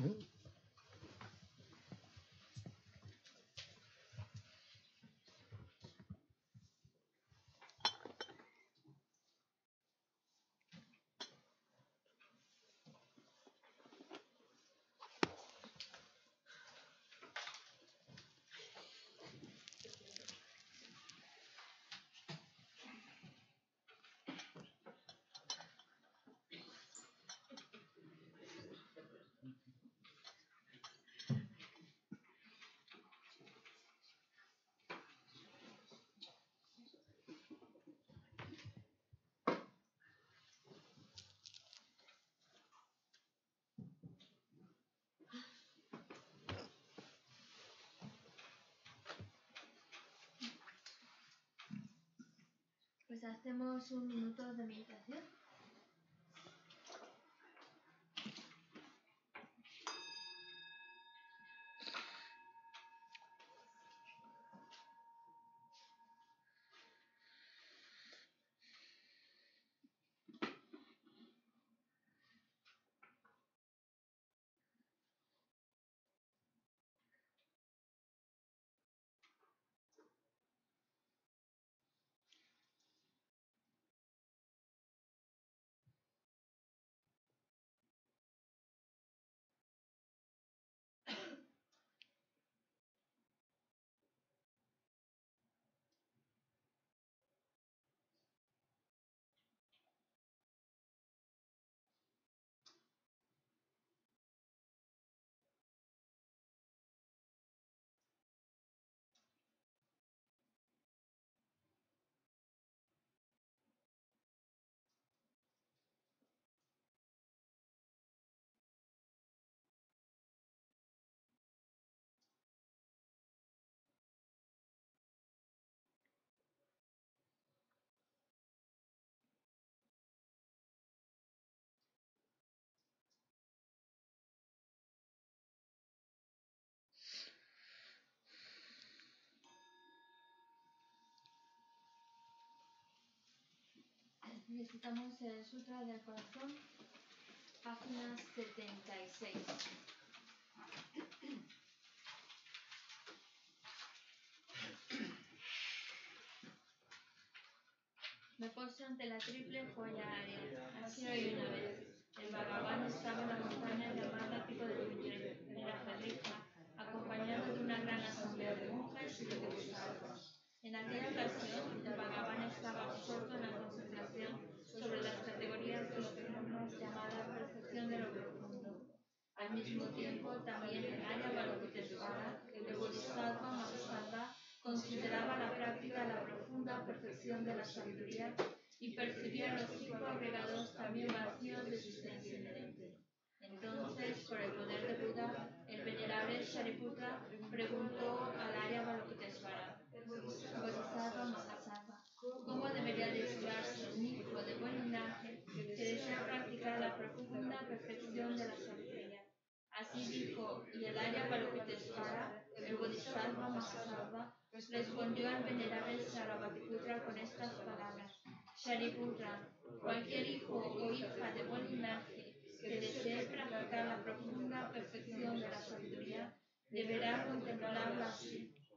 Mm-hmm. pues hacemos un minuto de meditación. Necesitamos el eh, Sutra del Corazón, página 76. Me poso ante la triple joya área. Así hoy una vez. El Bhagavan estaba en la montaña llamada Pico de de la Jaleja, acompañado de una gran asamblea de monjas y de en aquella ocasión, pagaban estaba absorto en la concentración sobre las categorías de los que llamadas llamado percepción de lo profundo. Al mismo tiempo, también en área Balokiteshvara, que de Bodhisattva Mahasattva consideraba la práctica la profunda perfección de la sabiduría y percibía los cinco agregados también vacíos de existencia inherente. Entonces, por el poder de Buda, el venerable Shariputra preguntó al área Balokiteshvara bodhisattva Mahasattva cómo debería desviarse un hijo de buen linaje que desea practicar la profunda perfección de la sabiduría. Así dijo, y el te espara, el bodhisattva Mahasattva respondió al venerable Saravaputra con estas palabras. Shariputra, cualquier hijo o hija de buen linaje que desee practicar la profunda perfección de la sabiduría, deberá contemplarla así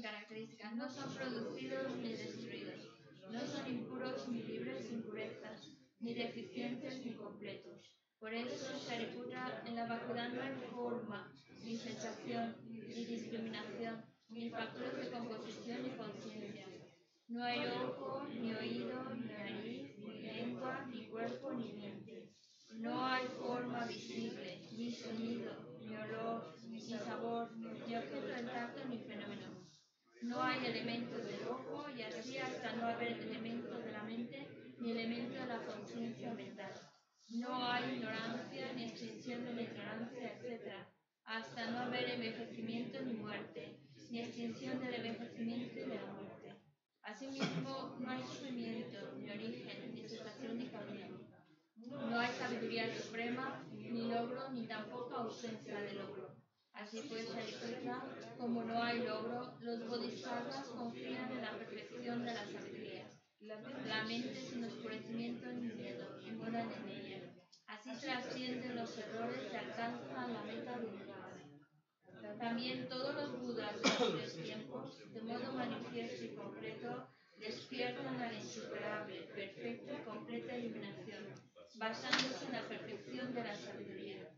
características no son producidos ni destruidos, no son impuros ni libres sin impurezas, ni deficientes ni completos. Por eso se reputa en la vacuidad no hay forma, ni sensación, ni discriminación, ni factores de composición ni conciencia. No hay ojo, ni oído, ni nariz, ni lengua, ni cuerpo, ni mente. No hay forma visible, ni sonido, ni olor, ni sabor, ni objeto de tacto, ni fenómeno no hay elementos del ojo y así hasta no haber elementos de la mente ni elementos de la conciencia mental. No hay ignorancia ni extinción de la ignorancia, etc. Hasta no haber envejecimiento ni muerte, ni extinción del envejecimiento y de la muerte. Asimismo, no hay sufrimiento, ni origen, ni situación, ni camino. No hay sabiduría suprema, ni logro, ni tampoco ausencia de logro. Así pues, como no hay logro, los bodhisattvas confían en la perfección de la sabiduría. La mente sin oscurecimiento ni miedo y moran en ella. Así trascienden los errores y alcanzan la meta de También todos los budas de los tiempos, de modo manifiesto y concreto, despiertan a la insuperable, perfecta y completa iluminación, basándose en la perfección de la sabiduría.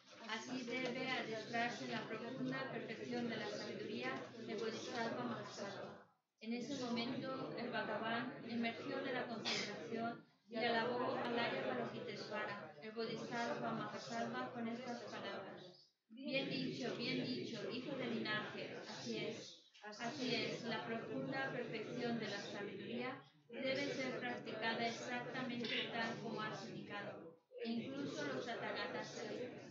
Así debe adiestrarse la profunda perfección de la sabiduría de Bodhisattva Mahasattva. En ese momento, el Bhagavan emergió de la concentración y alabó al los Parojitesvara, el Bodhisattva Mahasattva, con estas palabras. Bien dicho, bien dicho, hijo de linaje, así es. Así es, la profunda perfección de la sabiduría debe ser practicada exactamente tal como ha indicado, e incluso los atagatas celestes.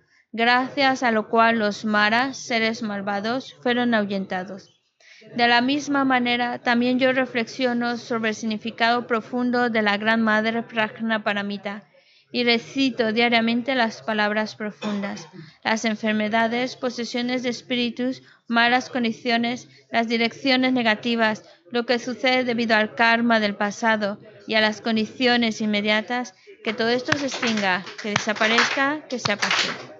gracias a lo cual los maras, seres malvados, fueron ahuyentados. De la misma manera, también yo reflexiono sobre el significado profundo de la Gran Madre Prajna Paramita y recito diariamente las palabras profundas, las enfermedades, posesiones de espíritus, malas condiciones, las direcciones negativas, lo que sucede debido al karma del pasado y a las condiciones inmediatas, que todo esto se extinga, que desaparezca, que se apague.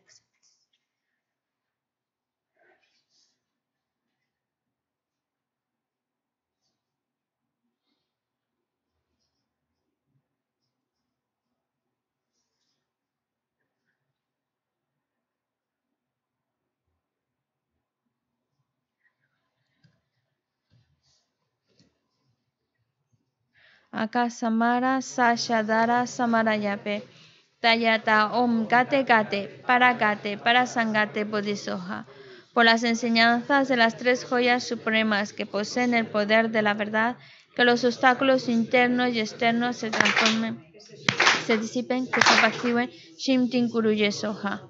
Akasamara Sashadara Samarayape Tayata Om para Parasangate Bodhisoha por las enseñanzas de las tres joyas supremas que poseen el poder de la verdad, que los obstáculos internos y externos se transformen, se disipen, que se apaciguen Shimtin soha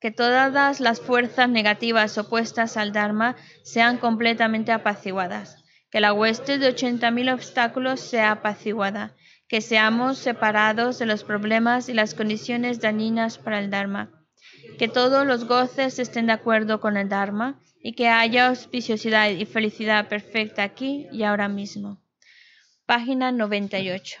Que todas las fuerzas negativas opuestas al Dharma sean completamente apaciguadas que la hueste de ochenta mil obstáculos sea apaciguada, que seamos separados de los problemas y las condiciones dañinas para el Dharma, que todos los goces estén de acuerdo con el Dharma y que haya auspiciosidad y felicidad perfecta aquí y ahora mismo. Página 98.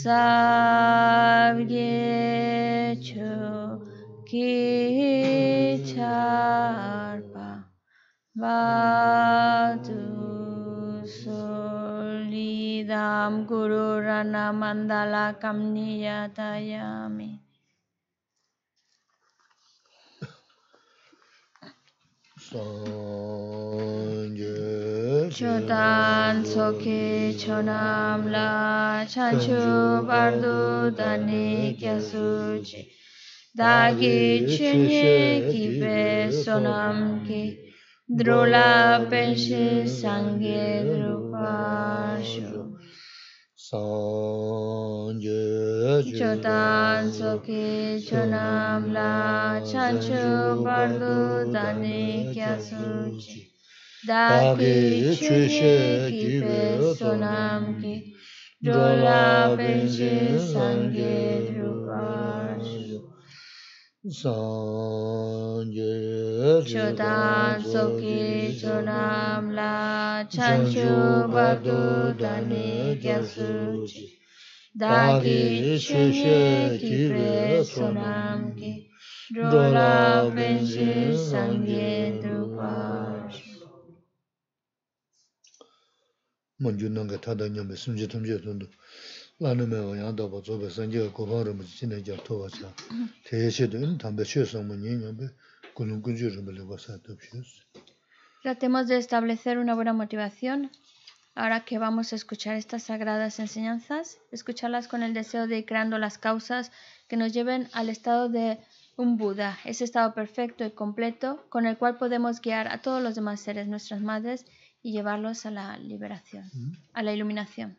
সার্গেছো কি ছাড়পা বাতু সলিদাম গুরু রানা মন্দালা কামনিয়াতায়ামি sanje chodan soke chonam la chanchu bardu dani kyasuchi dagi chunye kibe sonam ki drola peshe sange drupashu Chodan soki chonam la chanchu bardu dani kya suchi Daki chushe kibe sonam ki Dola benji sange drupa Sanje Chodan Soki Chonam La Chanchu Bhaktu Dhani Gyasuchi Dagi Shushe Kire Sonam Ki Drola Benji Tratemos de establecer una buena motivación. Ahora que vamos a escuchar estas sagradas enseñanzas, escucharlas con el deseo de ir creando las causas que nos lleven al estado de un Buda, ese estado perfecto y completo con el cual podemos guiar a todos los demás seres, nuestras madres, y llevarlos a la liberación, mm. a la iluminación.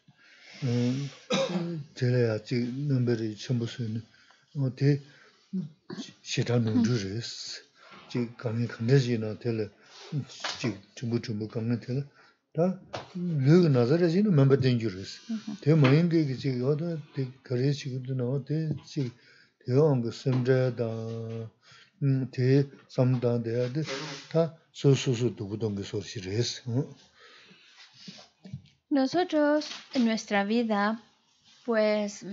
chéle ya ché ngéngbé re chéngbé suéne, té chétá 가능 chú re es, 전부 전부 khángé ché na ché le ché chémbé chémbé kángé ché le, ta 대 ké 대원 re ché no ménpé chéngyú re es, té ma yéngé ké Nosotros en nuestra vida, pues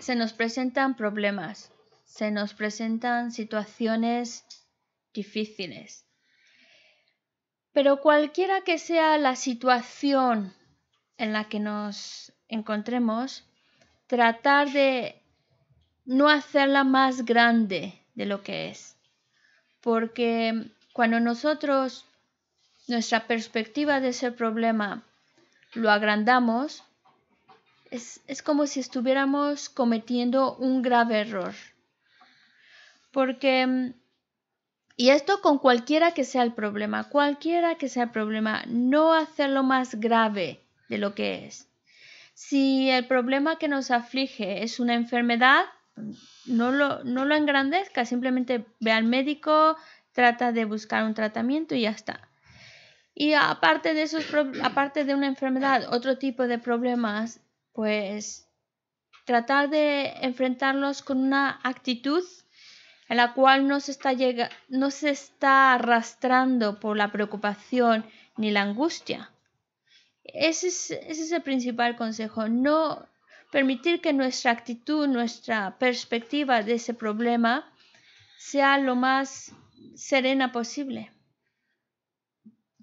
se nos presentan problemas, se nos presentan situaciones difíciles. Pero cualquiera que sea la situación en la que nos encontremos, tratar de no hacerla más grande de lo que es. Porque cuando nosotros, nuestra perspectiva de ese problema lo agrandamos, es, como si estuviéramos cometiendo un grave error. Porque y esto con cualquiera que sea el problema, cualquiera que sea el problema, no hacerlo más grave de lo que es. Si el problema que nos aflige es una enfermedad, no lo, no lo engrandezca, simplemente ve al médico, trata de buscar un tratamiento y ya está. Y aparte de, esos, aparte de una enfermedad, otro tipo de problemas, pues tratar de enfrentarlos con una actitud en la cual no se está, llega, no se está arrastrando por la preocupación ni la angustia. ese es el principal consejo, no permitir que nuestra actitud, nuestra perspectiva de ese problema sea lo más serena posible.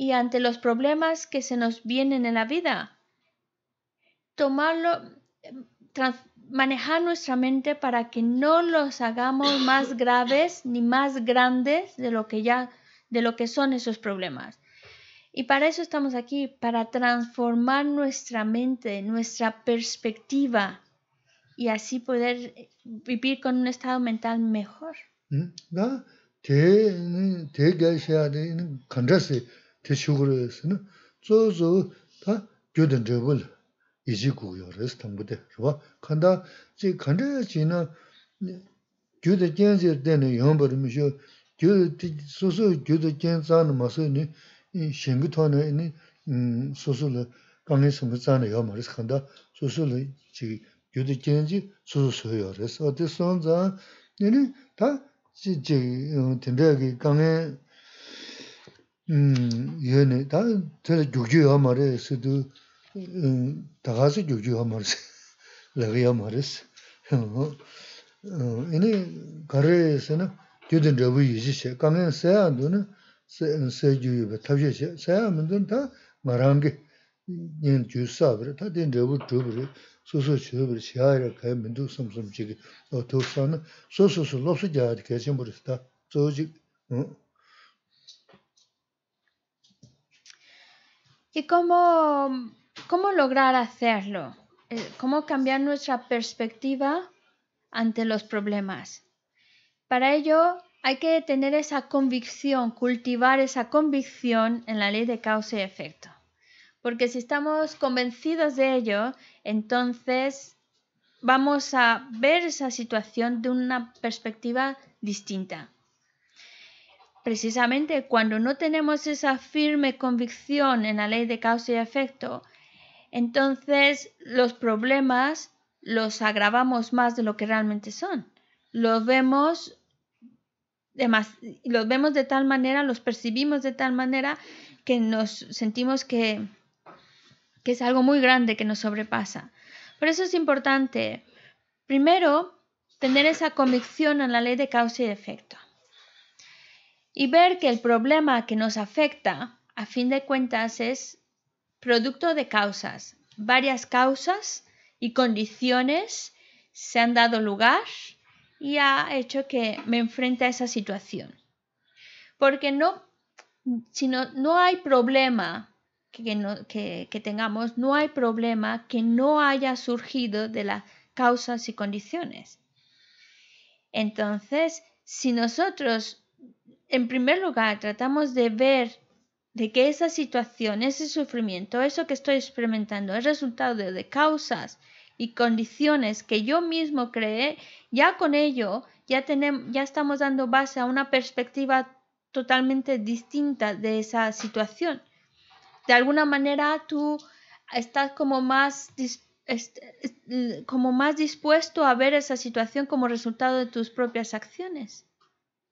y ante los problemas que se nos vienen en la vida. Tomarlo, manejar nuestra mente para que no los hagamos más graves ni más grandes de lo que ya de lo que son esos problemas. Y para eso estamos aquí, para transformar nuestra mente, nuestra perspectiva y así poder eh, vivir con un estado mental mejor. ¿Mm? te shukuru yasi na, zo zo ta gyudan izi iji gu yu yasi tangbude, rwa. Kanda zi kanda yasi na, gyudan jenzi dhani yambar mi shio, su su gyudan jenza na masi ni, shengi mm, kanda, su su la zi gyudan jenzi su su su yu nini ta zi zi uh, Yīh 다 제가 juk jūyā mārī sīdū, tā sā juk jūyā mārī sī, lāgī 뒤든 mārī sī. Hī nī, karī sī na, yū dīn rābī yīshī shay. Kañi ngā sā yaa ndu 시아이라 sā 민두 yū 어 tā 소소소 shay. Sā yaa mī nī dīn, tā y cómo, lograr hacerlo, eh, cómo cambiar nuestra perspectiva ante los problemas. Para ello hay que tener esa convicción, cultivar esa convicción en la ley de causa y efecto. Porque si estamos convencidos de ello, entonces vamos a ver esa situación de una perspectiva distinta precisamente cuando no tenemos esa firme convicción en la ley de causa y efecto, entonces los problemas los agravamos más de lo que realmente son. Los vemos de los vemos de tal manera, los percibimos de tal manera que nos sentimos que es algo muy grande que nos sobrepasa. Por eso es importante, primero, tener esa convicción en la ley de causa y efecto y ver que el problema que nos afecta, a fin de cuentas, es producto de causas. Varias causas y condiciones se han dado lugar y ha hecho que me enfrente a esa situación. Porque no, si no, hay problema que, que tengamos, no hay problema que no haya surgido de las causas y condiciones. Entonces, si nosotros en primer lugar, tratamos de ver de que esa situación, ese sufrimiento, eso que estoy experimentando es resultado de, causas y condiciones que yo mismo creé, ya con ello ya, tenemos, ya estamos dando base a una perspectiva totalmente distinta de esa situación. De alguna manera tú estás como más, como más dispuesto a ver esa situación como resultado de tus propias acciones.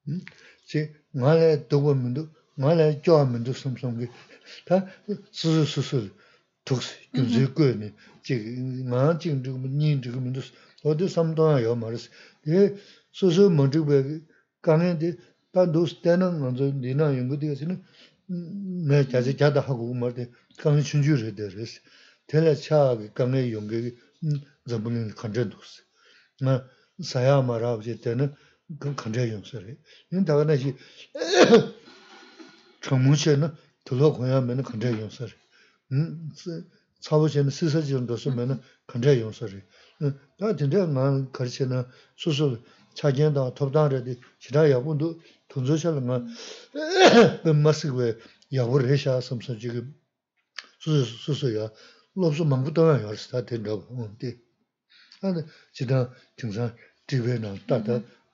Mm, sí, ngā lā dōgwa mīndu, ngā lā jōwa mīndu sōm sōm gī, tā 지금 sūsū tūksī, gyū zhī guay nī, jī ngā jīng dhī gu mī, nī dhī gu mī dhūs, o dhī sām tōngā yō mā rī sī, dhī sūsū mā dhī guay gī, kā ngā dhī, gāng kāndrā yōng sā rē. Yōng dāgā nā shī, chāng mōng shē nā, tōlō khuñyā mē nā kāndrā yōng sā rē. Tsā bō shē nā, sī sā jī rōng dō sō mē nā kāndrā yōng sā rē. Dā tindrā ngā kār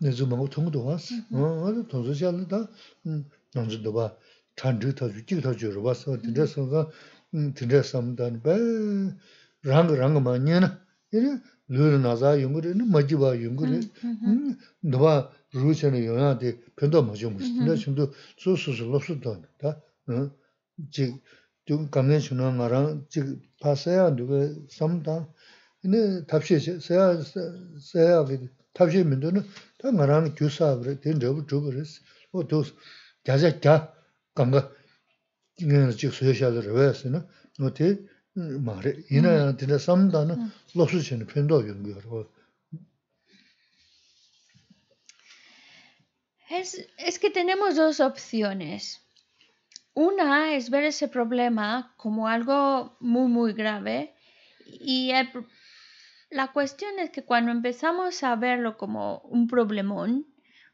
nā yā dzhū mānggō thonggō tōnggā sā, nā yā thonggō tsā yā lā tā, nā yā dzhū tō bā tāndhī tā chū, tī kī tā chū rū bā sā, tī ndrā sā mū tā nā bā rāṅgā rāṅgā māññā na, yā ni, lūr nā zā yōnggā rā, ma jī bā También mendo no, ta nga rana gyu sabre, ten rabu o dos gya zya gya ganga nga rana chik suya shaadu no, no te ma re, ina mm. ya na tena samda na mm. losu che ne Es, que tenemos dos opciones. Una es ver ese problema como algo muy, muy grave y el la cuestión es que cuando empezamos a verlo como un problemón,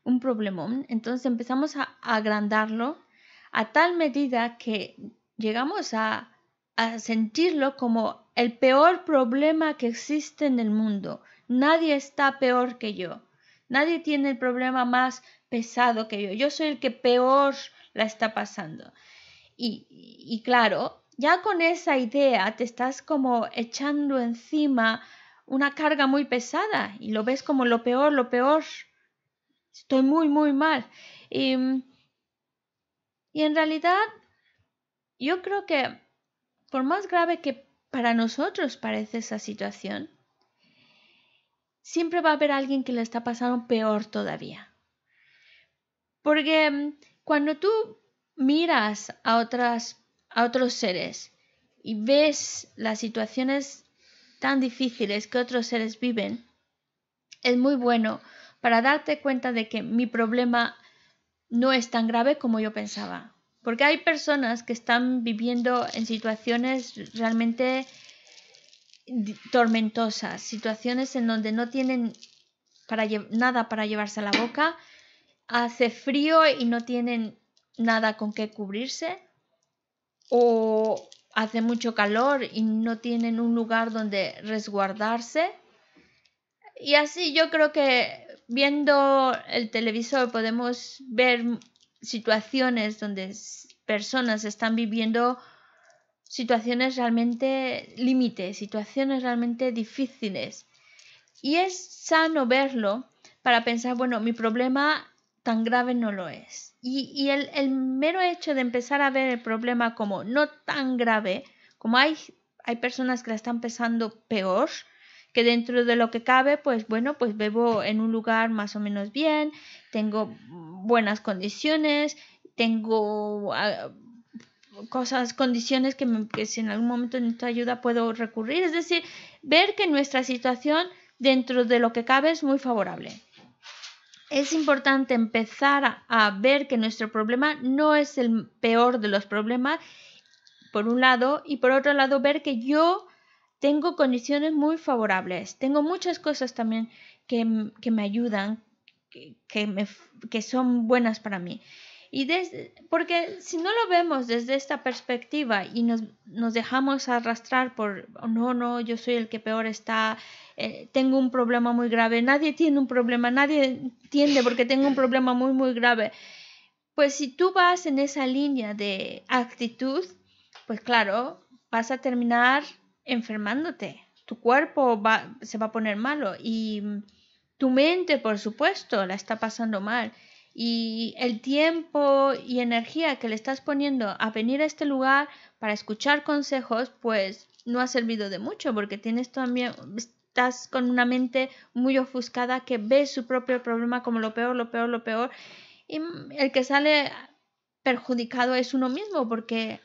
un problemón, entonces empezamos a agrandarlo a tal medida que llegamos a, sentirlo como el peor problema que existe en el mundo. Nadie está peor que yo. Nadie tiene el problema más pesado que yo. Yo soy el que peor la está pasando. Y, y claro, ya con esa idea te estás como echando encima una carga muy pesada y lo ves como lo peor, lo peor. Estoy muy, muy mal. Em, y, en realidad, yo creo que por más grave que para nosotros parece esa situación, siempre va a haber alguien que le está pasando peor todavía. Porque em, cuando tú miras a, otras, a otros seres y ves las situaciones tan difíciles que otros seres viven, es muy bueno para darte cuenta de que mi problema no es tan grave como yo pensaba. Porque hay personas que están viviendo en situaciones realmente tormentosas, situaciones en donde no tienen para nada para llevarse a la boca, hace frío y no tienen nada con qué cubrirse, o hace mucho calor y no tienen un lugar donde resguardarse. Y así yo creo que viendo el televisor podemos ver situaciones donde personas están viviendo situaciones realmente límites, situaciones realmente difíciles. Y es sano verlo para pensar, bueno, mi problema tan grave no lo es. Y, el, mero hecho de empezar a ver el problema como no tan grave, como hay, hay personas que la están pensando peor, que dentro de lo que cabe, pues bueno, pues bebo en un lugar más o menos bien, tengo buenas condiciones, tengo ah, cosas, condiciones que, que si en algún momento necesito ayuda puedo recurrir. Es decir, ver que nuestra situación dentro de lo que cabe es muy favorable es importante empezar a ver que nuestro problema no es el peor de los problemas, por un lado, y por otro lado, ver que yo tengo condiciones muy favorables, tengo muchas cosas también que, me ayudan, que, que son buenas para mí. Y desde, porque si no lo vemos desde esta perspectiva y nos, dejamos arrastrar por, oh, no, no, yo soy el que peor está, eh, tengo un problema muy grave, nadie tiene un problema, nadie entiende porque tengo un problema muy, muy grave. Pues si tú vas en esa línea de actitud, pues claro, vas a terminar enfermándote. Tu cuerpo va, se va a poner malo y tu mente, por supuesto, la está pasando mal y el tiempo y energía que le estás poniendo a venir a este lugar para escuchar consejos, pues no ha servido de mucho porque tienes también estás con una mente muy ofuscada que ve su propio problema como lo peor, lo peor, lo peor y el que sale perjudicado es uno mismo porque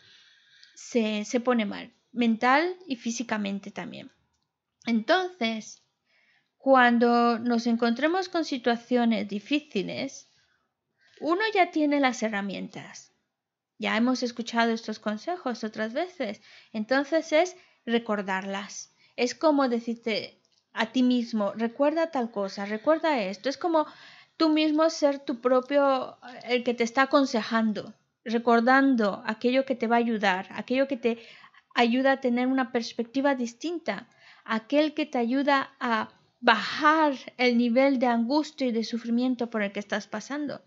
se, se pone mal, mental y físicamente también. Entonces, cuando nos encontremos con situaciones difíciles, uno ya tiene las herramientas. Ya hemos escuchado estos consejos otras veces. Entonces es recordarlas. Es como decirte a ti mismo, recuerda tal cosa, recuerda esto. Es como tú mismo ser tu propio, el que te está aconsejando, recordando aquello que te va a ayudar, aquello que te ayuda a tener una perspectiva distinta, aquel que te ayuda a bajar el nivel de angustia y de sufrimiento por el que estás pasando.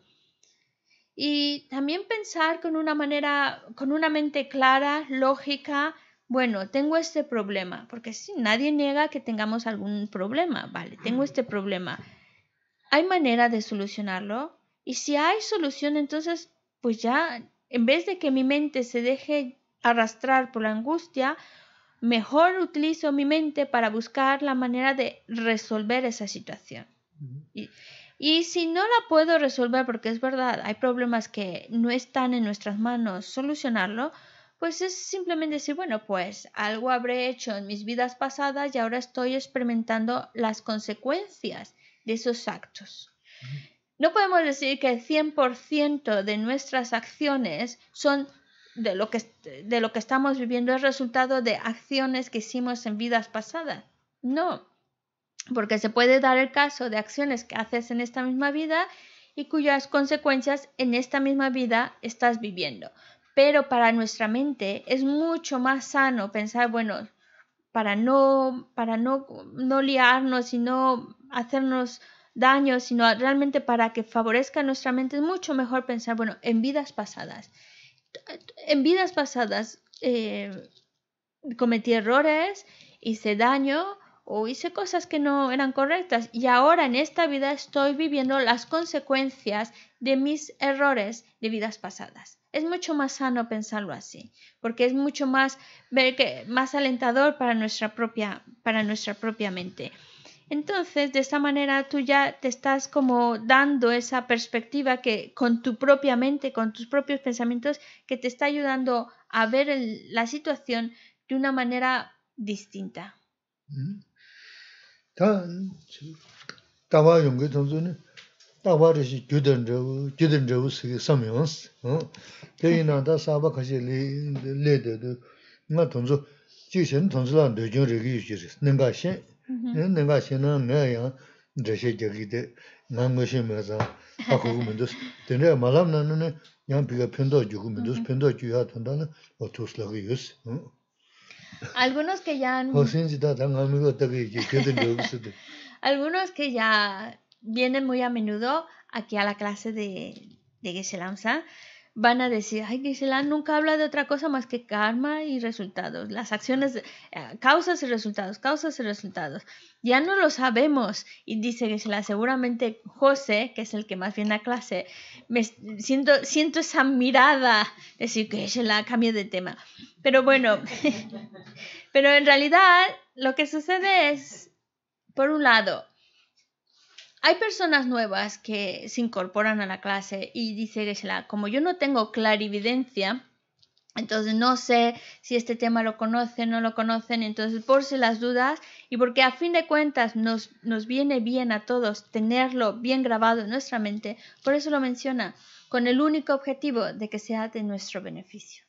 Y también pensar con una manera, con una mente clara, lógica, bueno, tengo este problema, porque si nadie niega que tengamos algún problema, vale, tengo este problema. ¿Hay manera de solucionarlo? Y si hay solución, entonces, pues ya, en vez de que mi mente se deje arrastrar por la angustia, mejor utilizo mi mente para buscar la manera de resolver esa situación. Y, y si no la puedo resolver, porque es verdad, hay problemas que no están en nuestras manos solucionarlo, pues es simplemente decir, bueno, pues algo habré hecho en mis vidas pasadas y ahora estoy experimentando las consecuencias de esos actos. No podemos decir que el 100% de nuestras acciones son de lo, que, de lo que estamos viviendo es resultado de acciones que hicimos en vidas pasadas. No, porque se puede dar el caso de acciones que haces en esta misma vida y cuyas consecuencias en esta misma vida estás viviendo. Pero para nuestra mente es mucho más sano pensar, bueno, para no, para no, no liarnos y no hacernos daño, sino realmente para que favorezca nuestra mente, es mucho mejor pensar, bueno, en vidas pasadas. En vidas pasadas eh, cometí errores, hice daño, o hice cosas que no eran correctas y ahora en esta vida estoy viviendo las consecuencias de mis errores de vidas pasadas. Es mucho más sano pensarlo así, porque es mucho más ver que más alentador para nuestra propia para nuestra propia mente. Entonces, de esta manera tú ya te estás como dando esa perspectiva que con tu propia mente, con tus propios pensamientos, que te está ayudando a ver la situación de una manera distinta. Mm. tāwā yungi tōngzō nī, tāwā rī shī gyudan rāwu, gyudan rāwu sī kī sām yōngs. Tē yī nā tā sāba kashī lē dē dō, ngā tōngzō, jī shēn tōngzō lā ndō yōng rī kī yu shī rī, nēngā shēn, nēngā Algunos que ya Algunos que ya vienen muy a menudo aquí a la clase de, de Geshe van a decir, ay, Gisela nunca habla de otra cosa más que karma y resultados, las acciones, eh, causas y resultados, causas y resultados. Ya no lo sabemos. Y dice Gisela, seguramente José, que es el que más viene a clase, me siento, siento esa mirada, decir, que Gisela, cambie de tema. Pero bueno, pero en realidad lo que sucede es, por un lado, hay personas nuevas que se incorporan a la clase y dice la. como yo no tengo clarividencia, entonces no sé si este tema lo conocen o no lo conocen, entonces por si las dudas y porque a fin de cuentas nos, nos viene bien a todos tenerlo bien grabado en nuestra mente, por eso lo menciona, con el único objetivo de que sea de nuestro beneficio.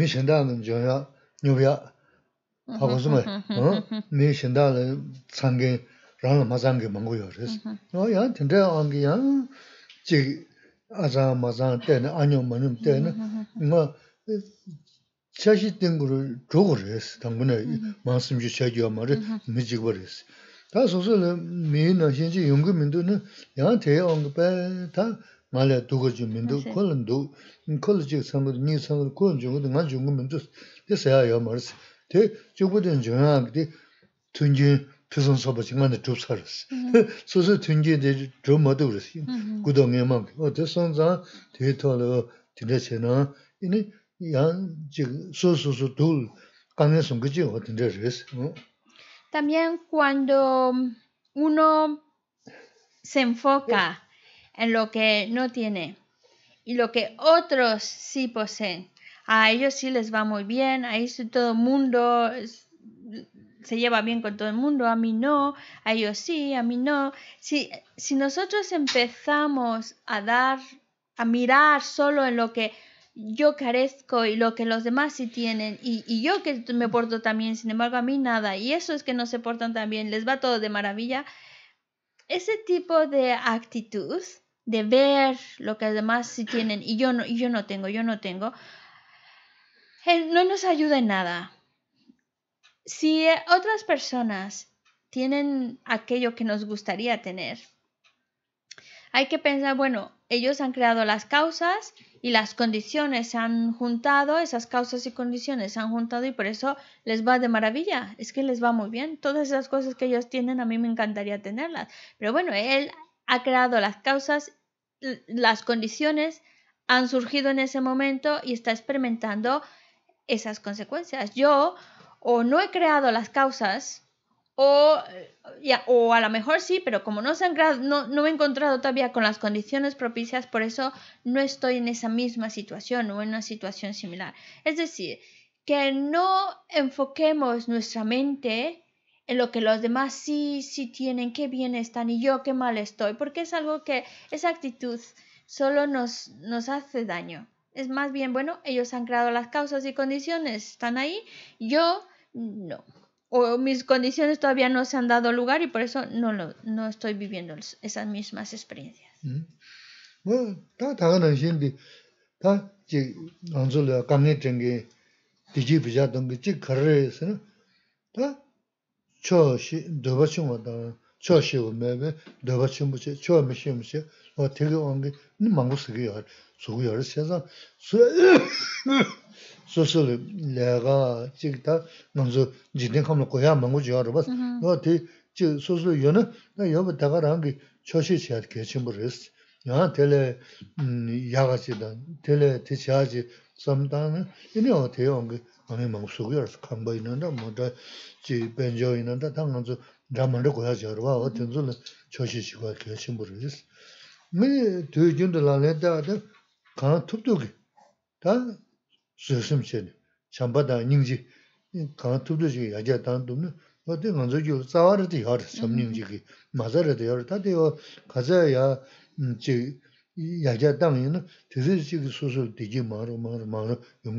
mī shindā ngā jyōnyā nyūbyā pāgu sumayi, mī shindā ngā sāngiyā rāngā mazāngiyā mañguyā rās. Yāng tīndayā wāngi yāng jīg āzāng, mazāng, tēnā, āñyōng, mañyōng, tēnā, mā chāshī tīnggū rā, jōgu rā rā rās, tānggu nā yī, māngsī mūshī chādiyā ma na 말에 두거 좀 민도 콜은도 콜지 선물 니 선물 콜은 좀 누가 좀 민도 됐어요 야 머스 대 저거든 저야 근데 튼지 표선 서버지만 더 좁살스 소소 튼지 좀 뭐도 그랬어요 구동에 막 어때 선자 대터로 드레세나 이니 양지 소소소 둘 가능성 그지 어떤 데서 했어 también cuando uno se enfoca en lo que no tiene y lo que otros sí poseen. A ellos sí les va muy bien, ahí todo el mundo se lleva bien con todo el mundo, a mí no, a ellos sí, a mí no. Si, si nosotros empezamos a dar, a mirar solo en lo que yo carezco y lo que los demás sí tienen y, y, yo que me porto también, sin embargo a mí nada y eso es que no se portan tan bien, les va todo de maravilla. Ese tipo de actitud de ver lo que además si tienen y yo no, yo no tengo, yo no tengo, eh, no nos ayuda en nada. Si eh, otras personas tienen aquello que nos gustaría tener, hay que pensar, bueno, ellos han creado las causas y las condiciones se han juntado, esas causas y condiciones se han juntado y por eso les va de maravilla, es que les va muy bien. Todas esas cosas que ellos tienen a mí me encantaría tenerlas. Pero bueno, él ha creado las causas las condiciones han surgido en ese momento y está experimentando esas consecuencias. Yo o no he creado las causas o, a lo mejor sí, pero como no, se han no, no, me he encontrado todavía con las condiciones propicias, por eso no estoy en esa misma situación o en una situación similar. Es decir, que no enfoquemos nuestra mente en lo que los demás sí, sí tienen, qué bien están y yo qué mal estoy, porque es algo que esa actitud solo nos, nos hace daño. Es más bien, bueno, ellos han creado las causas y condiciones, están ahí, yo no. O mis condiciones todavía no se han dado lugar y por eso no, estoy viviendo esas mismas experiencias. 초시 shi dōba chīngwa dāngā chō shi wu mē bē dōba chīngwa chīngwa chīngwa chīngwa o tē kī wā ngī mangū sikī yā rī tsukī yā rī tsī yā zhāng sū sū lī lē gā jī kī tā nāng zhū jī tīng khamla kō yā mangū jī yā rī 아니 뭐 수고여서 컴바이너나 뭐다 지 벤저 있는데 당한서 담을 거야 저러 봐 어떤 줄 조시시고 계신 분이스 미 되진들 안가 툭툭이 다 수심신 참바다 닝지 가 툭툭이 야자 단도는 어디 먼저 줄 자와르디 하르 섬닝지기 맞아르디 하르 가자야 지 야자 땅에는 소소 되지 마로 마로 마로 응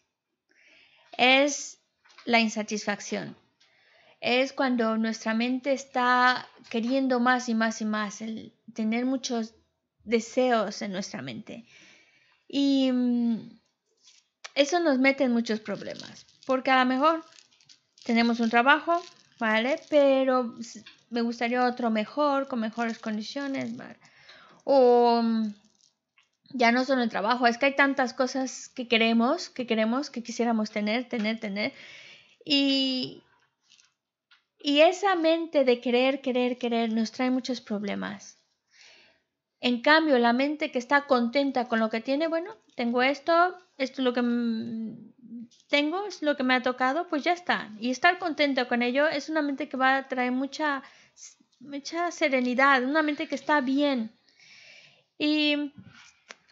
es la insatisfacción. Es cuando nuestra mente está queriendo más y más y más, el tener muchos deseos en nuestra mente. Y mm, eso nos mete en muchos problemas, porque a lo mejor tenemos un trabajo, ¿vale? Pero me gustaría otro mejor, con mejores condiciones, O mm, ya no son el trabajo, es que hay tantas cosas que queremos, que queremos, que quisiéramos tener, tener, tener. Y, y esa mente de querer, querer, querer nos trae muchos problemas. En cambio, la mente que está contenta con lo que tiene, bueno, tengo esto, esto es lo que tengo, es lo que me ha tocado, pues ya está. Y estar contento con ello es una mente que va a traer mucha, mucha serenidad, una mente que está bien. Y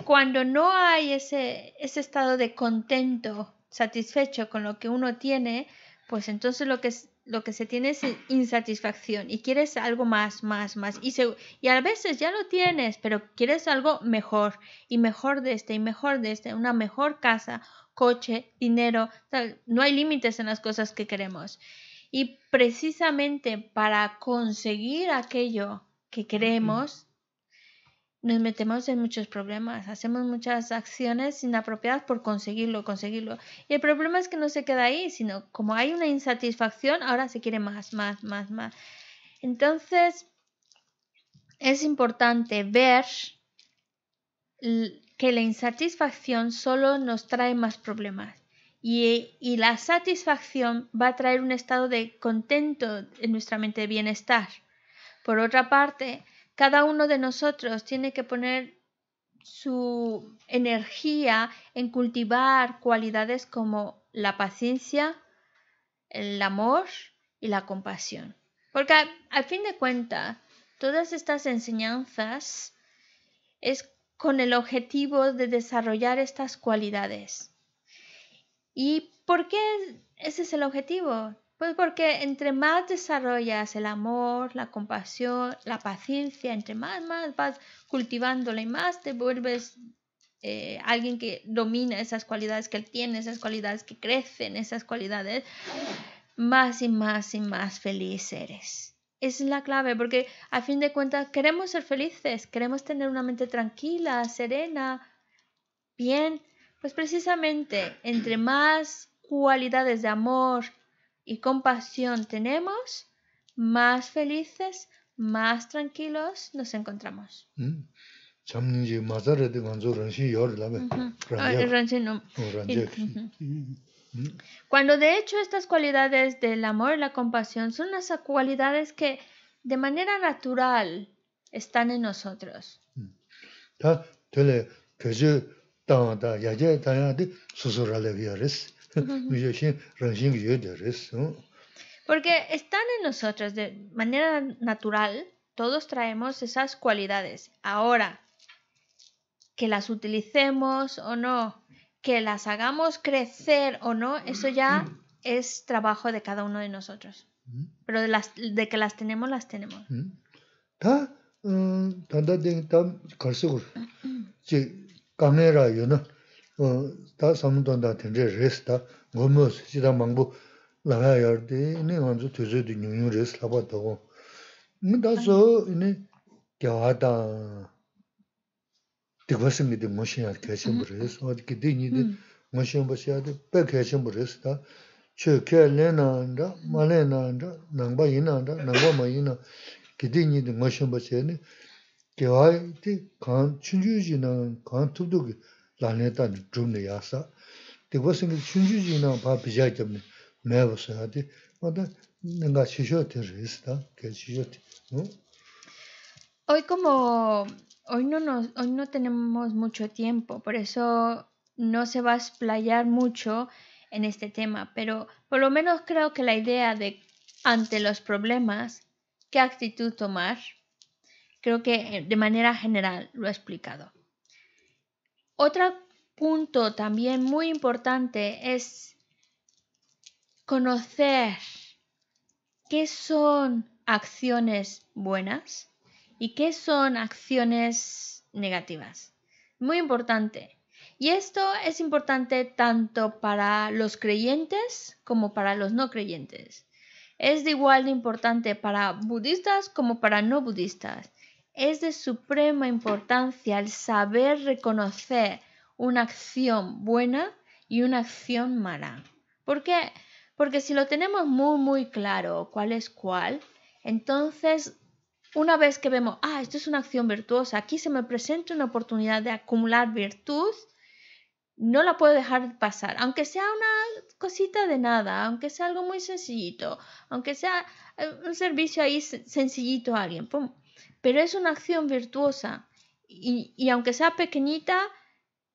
cuando no hay ese, ese estado de contento, satisfecho con lo que uno tiene, pues entonces lo que, lo que se tiene es insatisfacción y quieres algo más, más, más. Y, y a veces ya lo tienes, pero quieres algo mejor y mejor de este y mejor de este, una mejor casa, coche, dinero, no hay límites en las cosas que queremos. Y precisamente para conseguir aquello que queremos, nos metemos en muchos problemas, hacemos muchas acciones inapropiadas por conseguirlo, conseguirlo. Y el problema es que no se queda ahí, sino como hay una insatisfacción, ahora se quiere más, más, más, más. Entonces, es importante ver que la insatisfacción solo nos trae más problemas. Y, y la satisfacción va a traer un estado de contento en nuestra mente de bienestar. Por otra parte, cada uno de nosotros tiene que poner su energía en cultivar cualidades como la paciencia, el amor y la compasión. Porque al fin de cuentas, todas estas enseñanzas es con el objetivo de desarrollar estas cualidades. ¿Y por qué ese es el objetivo? Pues porque entre más desarrollas el amor, la compasión, la paciencia, entre más, más vas cultivándola y más te vuelves eh, alguien que domina esas cualidades que él tiene, esas cualidades que crecen, esas cualidades, más y más y más feliz eres. Esa es la clave, porque a fin de cuentas queremos ser felices, queremos tener una mente tranquila, serena, bien. Pues precisamente entre más cualidades de amor, y compasión tenemos, más felices, más tranquilos nos encontramos. Cuando de hecho estas cualidades del amor y la compasión son las cualidades que de manera natural están en nosotros. Porque están en nosotros de manera natural, todos traemos esas cualidades. Ahora, que las utilicemos o no, que las hagamos crecer o no, eso ya es trabajo de cada uno de nosotros. Pero de, las, de que las tenemos, las tenemos. tā samudan tā tīndrē rēs tā gōmyō sī chī tā māngbō lāhā yār tī nī ngā tsū tū sū tū nyū nyū rēs lā bā tā gō ngā tā sō nī kia wā tā tī kwa sī ngī tī ngō yā rēs wā kī yā rēs lē nā mā lē nā yī nā mā yī nā kī yā Hoy como hoy no nos hoy no tenemos mucho tiempo, por eso no se va a explayar mucho en este tema, pero por lo menos creo que la idea de ante los problemas qué actitud tomar, creo que eh, de manera general lo he explicado. Otro punto también muy importante es conocer qué son acciones buenas y qué son acciones negativas. Muy importante. Y esto es importante tanto para los creyentes como para los no creyentes. Es de igual de importante para budistas como para no budistas. Es de suprema importancia el saber reconocer una acción buena y una acción mala. ¿Por qué? Porque si lo tenemos muy, muy claro cuál es cuál, entonces una vez que vemos, ah, esto es una acción virtuosa, aquí se me presenta una oportunidad de acumular virtud, no la puedo dejar pasar, aunque sea una cosita de nada, aunque sea algo muy sencillito, aunque sea eh, un servicio ahí sencillito a alguien, pero es una acción virtuosa y, aunque sea pequeñita,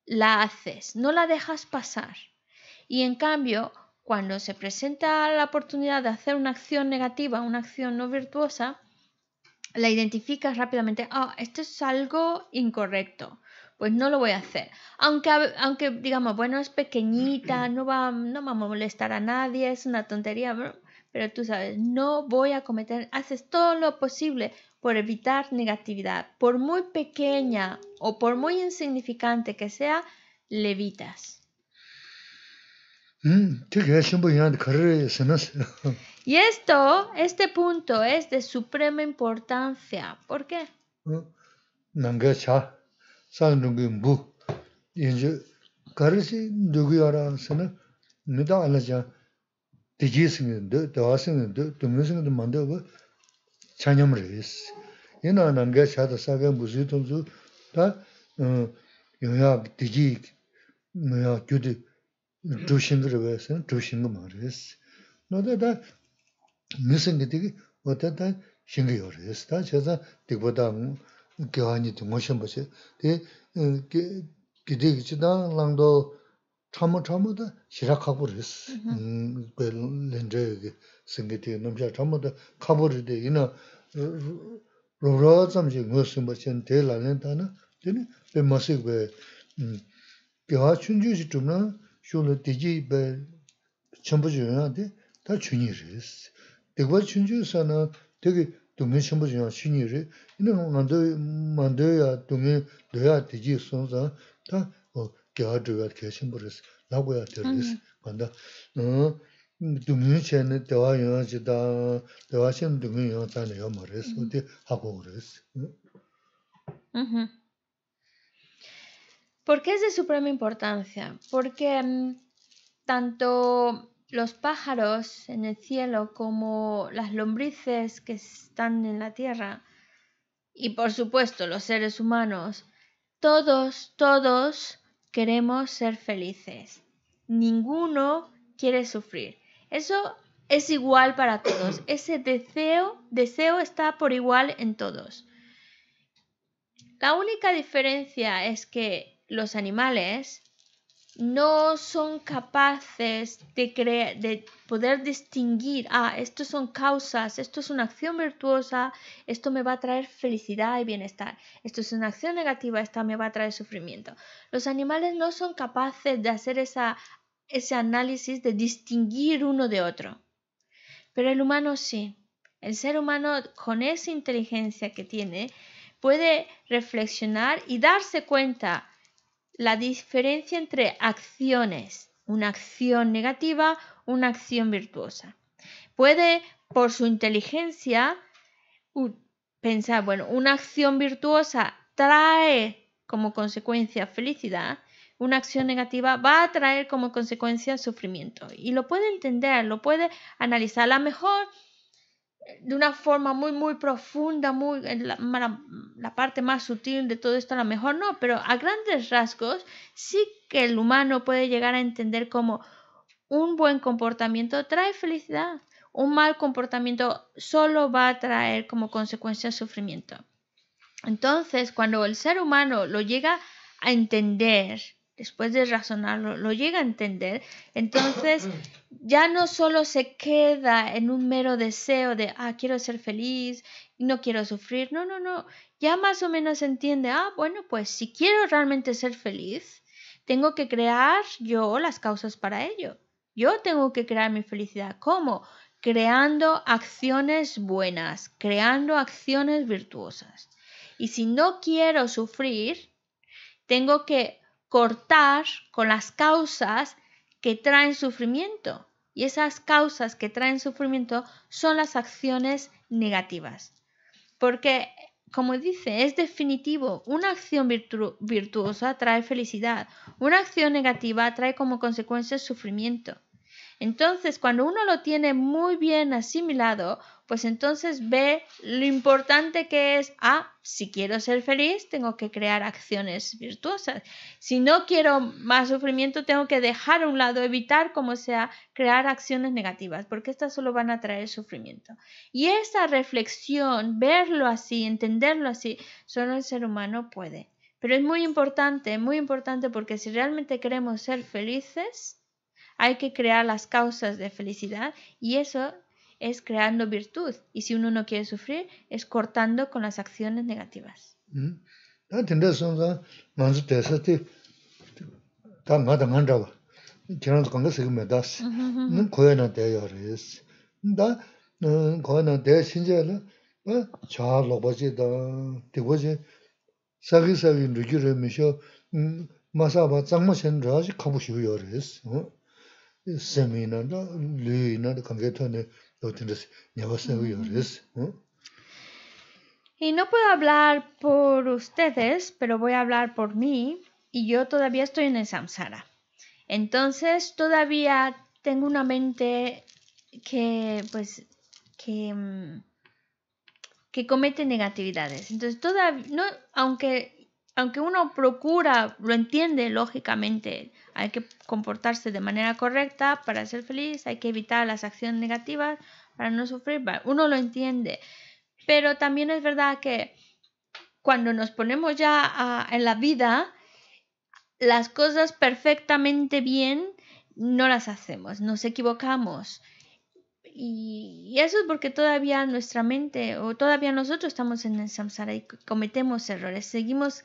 la haces, no la dejas pasar. Y en cambio, cuando se presenta la oportunidad de hacer una acción negativa, una acción no virtuosa, la identificas rápidamente, ah, esto es algo incorrecto, pues no lo voy a hacer. Aunque, aunque digamos, bueno, es pequeñita, no va, no va a molestar a nadie, es una tontería, pero tú sabes, no voy a cometer, haces todo lo posible por evitar negatividad. Por muy pequeña o por muy insignificante que sea, levitas mm, Y esto, este punto es de suprema importancia. ¿Por qué? Mm, chanyam rees. Yina nangaya shaata sagaya muzi tunzu, ta yunga digi, yunga gyudi, dhushinga rees, rees. Noda ta misingi digi, oda ta rees. Ta chaza digba di Di langdo 참모 참모도 시작하고를 음, 벨렌저기 생기대 남자 참모도 카버르데 이나 로로 잠시 무슨 무슨 대라는다나. 되네. 왜 마식 왜 음. 비하 춘주시 좀나 쇼르 되지 베 첨부주야데 다 춘이르스. 대과 춘주서는 되게 동네 첨부주야 신이르. 이나 만데 만데야 동네 내가 되지 손자. 다 Porque hm. mm, hm. hm. ¿Por qué es de suprema importancia? Porque mm, tanto los pájaros en el cielo como las lombrices que están en la tierra y por supuesto los seres humanos, todos, todos queremos ser felices. Ninguno quiere sufrir. Eso es igual para todos. Ese deseo, deseo está por igual en todos. La única diferencia es que los animales no son capaces de, de poder distinguir, ah, esto son causas, esto es una acción virtuosa, esto me va a traer felicidad y bienestar, esto es una acción negativa, esta me va a traer sufrimiento. Los animales no son capaces de hacer esa, ese análisis, de distinguir uno de otro, pero el humano sí. El ser humano con esa inteligencia que tiene puede reflexionar y darse cuenta la diferencia entre acciones, una acción negativa, una acción virtuosa. Puede, por su inteligencia, pensar, bueno, una acción virtuosa trae como consecuencia felicidad, una acción negativa va a traer como consecuencia sufrimiento. Y lo puede entender, lo puede analizar. A mejor eh, de una forma muy, muy profunda, muy, la parte más sutil de todo esto a lo mejor no, pero a grandes rasgos sí que el humano puede llegar a entender cómo un buen comportamiento trae felicidad, un mal comportamiento solo va a traer como consecuencia sufrimiento. Entonces, cuando el ser humano lo llega a entender, después de razonarlo, lo llega a entender, entonces ya no solo se queda en un mero deseo de, ah, quiero ser feliz no quiero sufrir. No, no, no. Ya más o menos entiende, ah, bueno, pues si quiero realmente ser feliz, tengo que crear yo las causas para ello. Yo tengo que crear mi felicidad. ¿Cómo? Creando acciones buenas, creando acciones virtuosas. Y si no quiero sufrir, tengo que cortar con las causas que traen sufrimiento. Y esas causas que traen sufrimiento son las acciones negativas porque, como dice, es definitivo, una acción virtuosa trae felicidad, una acción negativa trae como consecuencia sufrimiento. Entonces, cuando uno lo tiene muy bien asimilado, pues entonces ve lo importante que es, ah, si quiero ser feliz, tengo que crear acciones virtuosas. Si no quiero más sufrimiento, tengo que dejar a un lado, evitar como sea, crear acciones negativas, porque estas solo van a traer sufrimiento. Y esa reflexión, verlo así, entenderlo así, solo el ser humano puede. Pero es muy importante, muy importante, porque si realmente queremos ser felices, hay que crear las causas de felicidad y eso es creando virtud. Y si uno no quiere sufrir, es cortando con las acciones negativas. Mm-hmm. Y no puedo hablar por ustedes, pero voy a hablar por mí y yo todavía estoy en el samsara. Entonces todavía tengo una mente que pues que mm, que comete negatividades. Entonces todavía no aunque aunque uno procura, lo entiende lógicamente, hay que comportarse de manera correcta para ser feliz, hay que evitar las acciones negativas para no sufrir, uno lo entiende, pero también es verdad que cuando nos ponemos ya en la vida, las cosas perfectamente bien no las hacemos, nos equivocamos. Y, y eso es porque todavía nuestra mente o todavía nosotros estamos en el samsara y cometemos errores, seguimos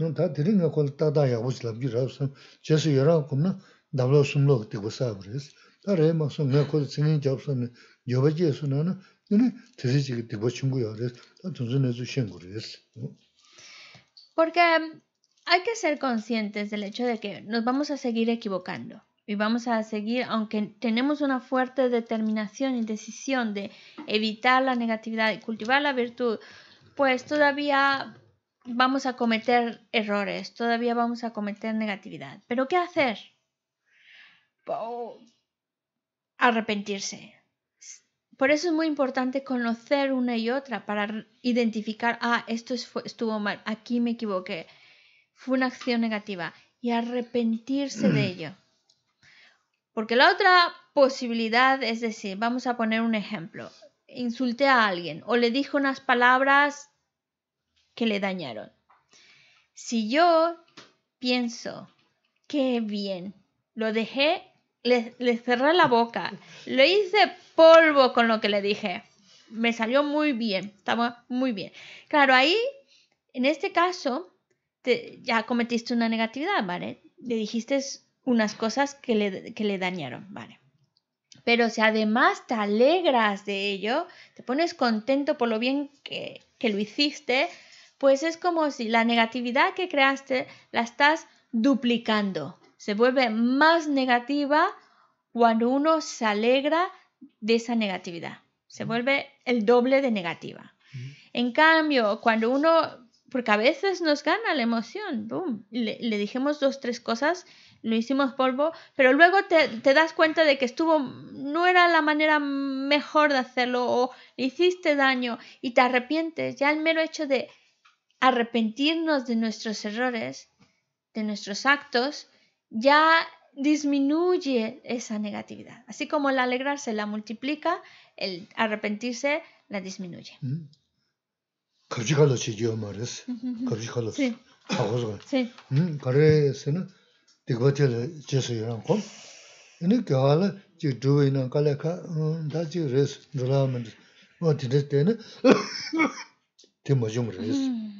porque hay que ser conscientes del hecho de que nos vamos a seguir equivocando y vamos a seguir, aunque tenemos una fuerte determinación y decisión de evitar la negatividad y cultivar la virtud, pues todavía vamos a cometer errores, todavía vamos a cometer negatividad. Pero ¿qué hacer? arrepentirse. Por eso es muy importante conocer una y otra para identificar, ah, esto estuvo mal, aquí me equivoqué, fue una acción negativa y arrepentirse de mm. ello. Porque la otra posibilidad es decir, vamos a poner un ejemplo, insulté a alguien o le dije unas palabras que le dañaron. Si yo pienso, ...que bien, lo dejé, le, cerré la boca, le hice polvo con lo que le dije, me salió muy bien, estaba muy bien. Claro, ahí, en este caso, ya cometiste una negatividad, ¿vale? Le dijiste unas cosas que le, que le dañaron, ¿vale? Pero si además te alegras de ello, te pones contento por lo bien que, que lo hiciste, pues es como si la negatividad que creaste la estás duplicando. Se vuelve más negativa cuando uno se alegra de esa negatividad. Se vuelve el doble de negativa. En cambio, cuando uno, porque a veces nos gana la emoción, le, dijemos dijimos dos, tres cosas, lo hicimos polvo, pero luego te, das cuenta de que estuvo, no era la manera mejor de hacerlo o hiciste daño y te arrepientes. Ya el mero hecho de arrepentirnos de nuestros errores, de nuestros actos, ya disminuye esa negatividad. Así como el alegrarse la multiplica, el arrepentirse la disminuye. Mm. Sí. Sí. ¿Mm?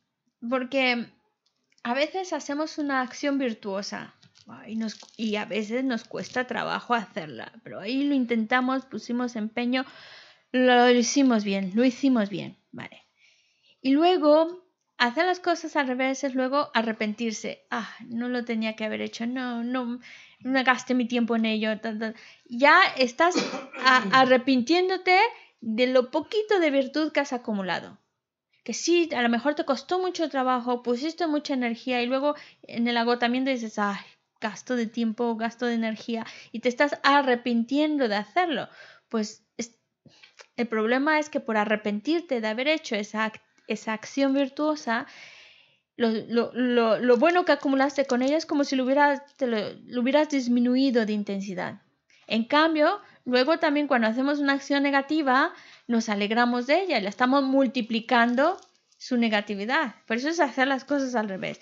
porque a veces hacemos una acción virtuosa y, a veces nos cuesta trabajo hacerla, pero ahí lo intentamos, pusimos empeño, lo hicimos bien, lo hicimos bien, ¿vale? Y luego hacer las cosas al revés es luego arrepentirse. Ah, no lo tenía que haber hecho, no, no, no gasté mi tiempo en ello. Ya estás arrepintiéndote de lo poquito de virtud que has acumulado que sí, a lo mejor te costó mucho trabajo, pusiste mucha energía y luego en el agotamiento dices, ay, gasto de tiempo, gasto de energía y te estás arrepintiendo de hacerlo. Pues el problema es que por arrepentirte de haber hecho esa, esa acción virtuosa, lo, bueno que acumulaste con ella es como si lo hubieras, lo hubieras disminuido de intensidad. En cambio, luego también cuando hacemos una acción negativa, nos alegramos de ella, y la estamos multiplicando su negatividad. Por eso es hacer las cosas al revés.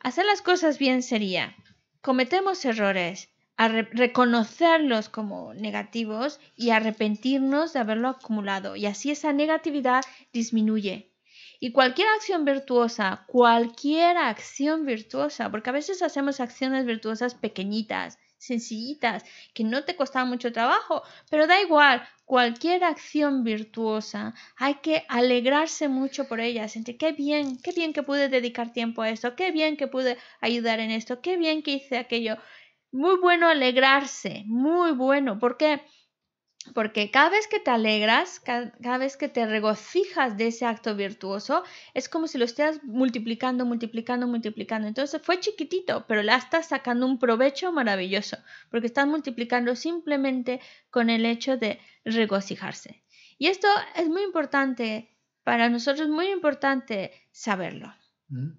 Hacer las cosas bien sería, cometemos errores, a reconocerlos como negativos y arrepentirnos de haberlo acumulado. Y así esa negatividad disminuye. Y cualquier acción virtuosa, cualquier acción virtuosa, porque a veces hacemos acciones virtuosas pequeñitas, sencillitas que no te costaba mucho trabajo, pero da igual, cualquier acción virtuosa hay que alegrarse mucho por ella, sentir qué bien, qué bien que pude dedicar tiempo a esto, qué bien que pude ayudar en esto, qué bien que hice aquello. Muy bueno alegrarse, muy bueno. porque porque cada vez que te alegras, cada, vez que te regocijas de ese acto virtuoso, es como si lo estás multiplicando, multiplicando, multiplicando. Entonces fue chiquitito, pero la estás sacando un provecho maravilloso, porque estás multiplicando simplemente con el hecho de regocijarse. Y esto es muy importante, para nosotros muy importante saberlo. Mm.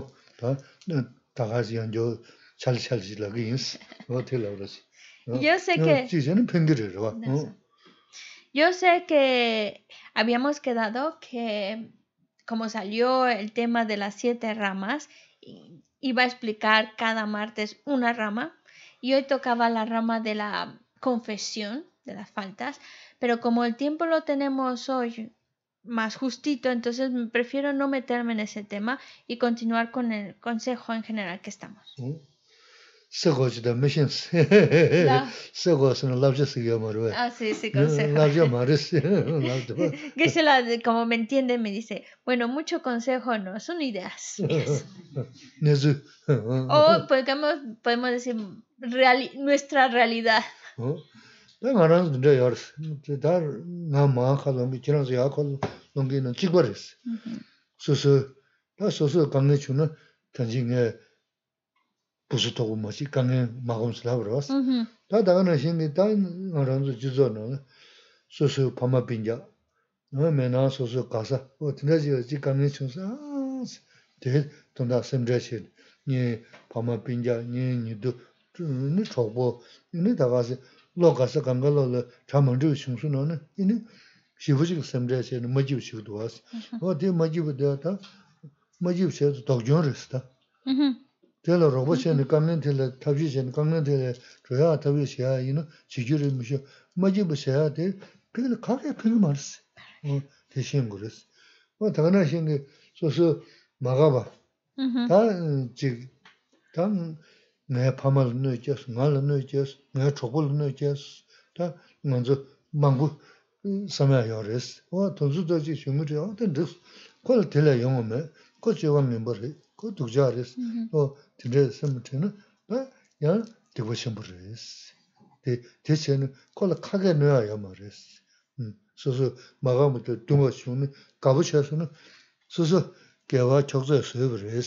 Yo sé que Yo sé que habíamos quedado que como salió el tema de las siete ramas iba a explicar cada martes una rama y hoy tocaba la rama de la confesión de las faltas, pero como el tiempo lo tenemos hoy más justito, entonces mm, prefiero no meterme en ese tema y continuar con el consejo en general que estamos. Ah, sí, sí, consejo. como me entiende, me dice, bueno, mucho consejo no, son ideas. o podemos, decir nuestra realidad. Oh. Tā ngā rāngā dhīndā yā rīs, tā ngā mā khā lōngi, jī rāngā yā khā lōngi nā jīg bā rīs. Sū sū, tā sū sū gāngi chū na ngā būsū tōgū mā chī, gāngi mā gōm sī lā bā rās. Tā tā ngā xīngi, tā ngā sū sū mē nā sū sū sā, gāngi sā, sīm rā chī, nī nī nī lo kasa kanga lo le chaman chivu shingsu no ne, ini shivu shik semre se ne majivu shik duwasi. Wa mhm. di majivu dea ta, majivu se tu tokjion resi ta. Tela roba se ne mhm. kanglen tela, tabshi se ne kanglen 내 pāma lā nā yā 내 ngā lā 다 yā 망고 ngā chokpa lā nā yā sā, tā ngā dzō māngu samyā mm-hmm. yā rā sā, wā tō dzō dā jī shūmi rā, tā ndak sā, kō lā tēlā yā ngā mē, kō wā mē mbā rā, kō wā sā yā shī mbā yā yā mā sō mm. sō mā gā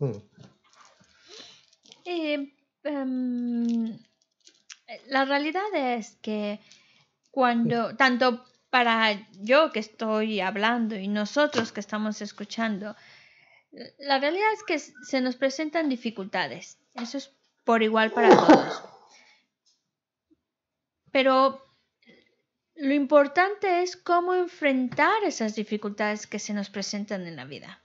Oh. Eh, em, la realidad es que cuando, tanto para yo que estoy hablando y nosotros que estamos escuchando, la realidad es que se nos presentan dificultades. Eso es por igual para todos. Pero lo importante es cómo enfrentar esas dificultades que se nos presentan en la vida.